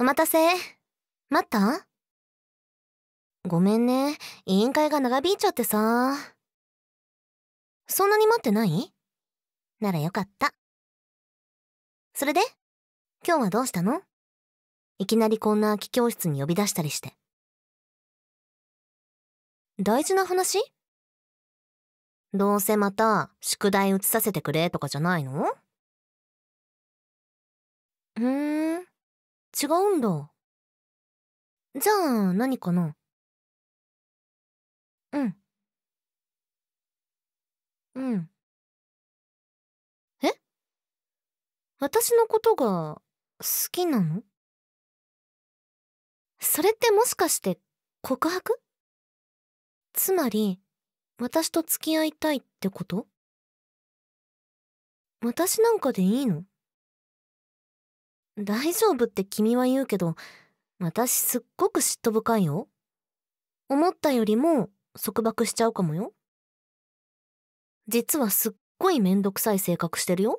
お待たせ。待ったごめんね。委員会が長引いちゃってさ。そんなに待ってないならよかった。それで今日はどうしたのいきなりこんな空き教室に呼び出したりして。大事な話どうせまた宿題移させてくれとかじゃないのうーん。違うんだ。じゃあ、何かなうん。うん。え私のことが好きなのそれってもしかして告白つまり、私と付き合いたいってこと私なんかでいいの大丈夫って君は言うけど、私すっごく嫉妬深いよ。思ったよりも束縛しちゃうかもよ。実はすっごいめんどくさい性格してるよ。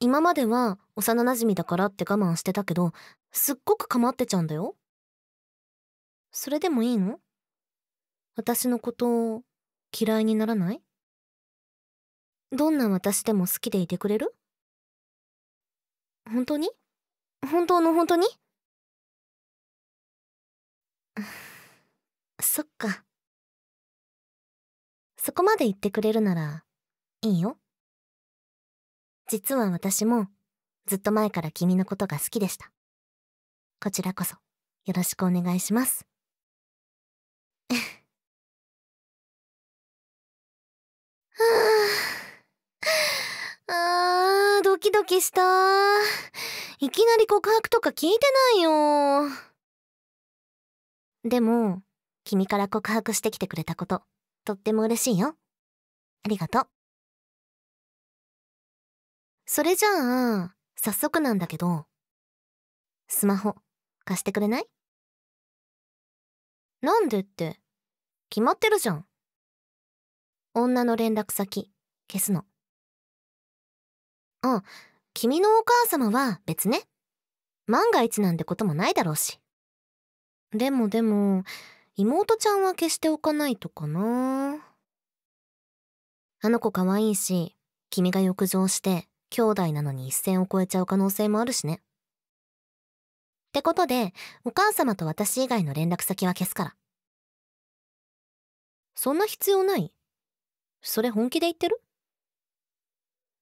今までは幼なじみだからって我慢してたけど、すっごく構ってちゃうんだよ。それでもいいの私のこと嫌いにならないどんな私でも好きでいてくれる本当に本当の本当にそっか。そこまで言ってくれるなら、いいよ。実は私も、ずっと前から君のことが好きでした。こちらこそ、よろしくお願いします。ドキドキした。いきなり告白とか聞いてないよ。でも、君から告白してきてくれたこと、とっても嬉しいよ。ありがとう。それじゃあ、早速なんだけど、スマホ、貸してくれないなんでって、決まってるじゃん。女の連絡先、消すの。あ、君のお母様は別ね。万が一なんてこともないだろうし。でもでも、妹ちゃんは消しておかないとかな。あの子可愛いし、君が欲情して、兄弟なのに一線を越えちゃう可能性もあるしね。ってことで、お母様と私以外の連絡先は消すから。そんな必要ないそれ本気で言ってる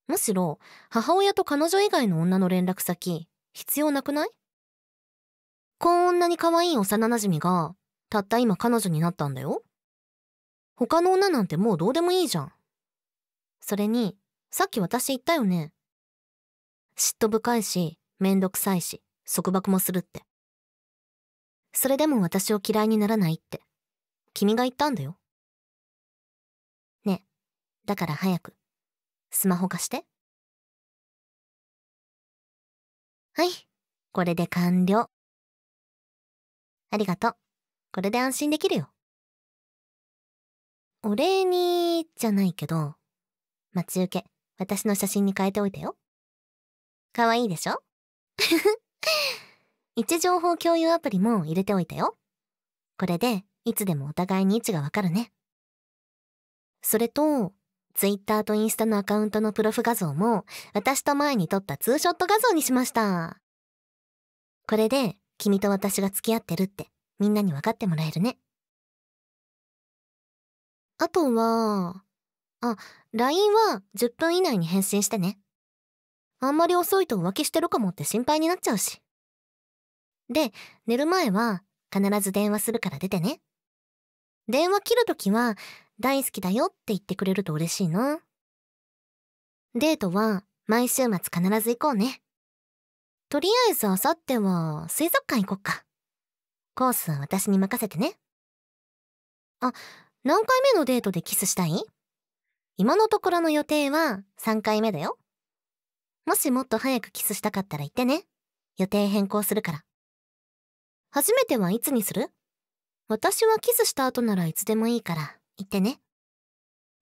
むしろ母親と彼女以外の女の連絡先必要なくないこんなに可愛い幼馴染がたった今彼女になったんだよ他の女なんてもうどうでもいいじゃんそれにさっき私言ったよね嫉妬深いしめんどくさいし束縛もするってそれでも私を嫌いにならないって君が言ったんだよねだから早くスマホ貸して。はい。これで完了。ありがとう。これで安心できるよ。お礼に、じゃないけど、待ち受け、私の写真に変えておいてよ。かわいいでしょ 位置情報共有アプリも入れておいたよ。これで、いつでもお互いに位置がわかるね。それと、Twitter とインスタのアカウントのプロフ画像も、私と前に撮ったツーショット画像にしました。これで、君と私が付き合ってるって、みんなに分かってもらえるね。あとは、あ、LINE は10分以内に返信してね。あんまり遅いと浮気してるかもって心配になっちゃうし。で、寝る前は必ず電話するから出てね。電話切るときは、大好きだよって言ってくれると嬉しいな。デートは毎週末必ず行こうね。とりあえず明後日は水族館行こっか。コースは私に任せてね。あ、何回目のデートでキスしたい今のところの予定は3回目だよ。もしもっと早くキスしたかったら言ってね。予定変更するから。初めてはいつにする私はキスした後ならいつでもいいから。言ってね。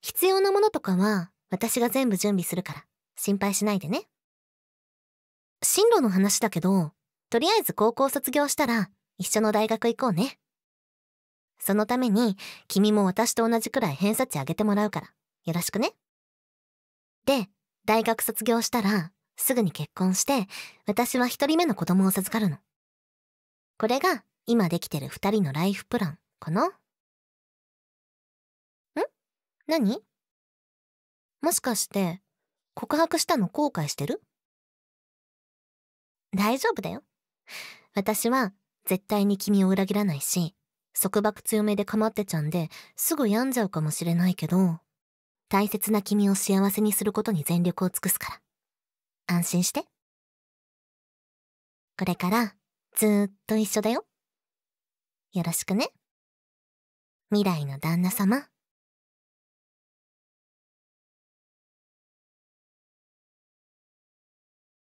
必要なものとかは私が全部準備するから心配しないでね。進路の話だけど、とりあえず高校卒業したら一緒の大学行こうね。そのために君も私と同じくらい偏差値上げてもらうからよろしくね。で、大学卒業したらすぐに結婚して私は一人目の子供を授かるの。これが今できてる二人のライフプランかな何もしかして告白したの後悔してる大丈夫だよ。私は絶対に君を裏切らないし、束縛強めで構ってちゃんですぐ病んじゃうかもしれないけど、大切な君を幸せにすることに全力を尽くすから。安心して。これからずっと一緒だよ。よろしくね。未来の旦那様。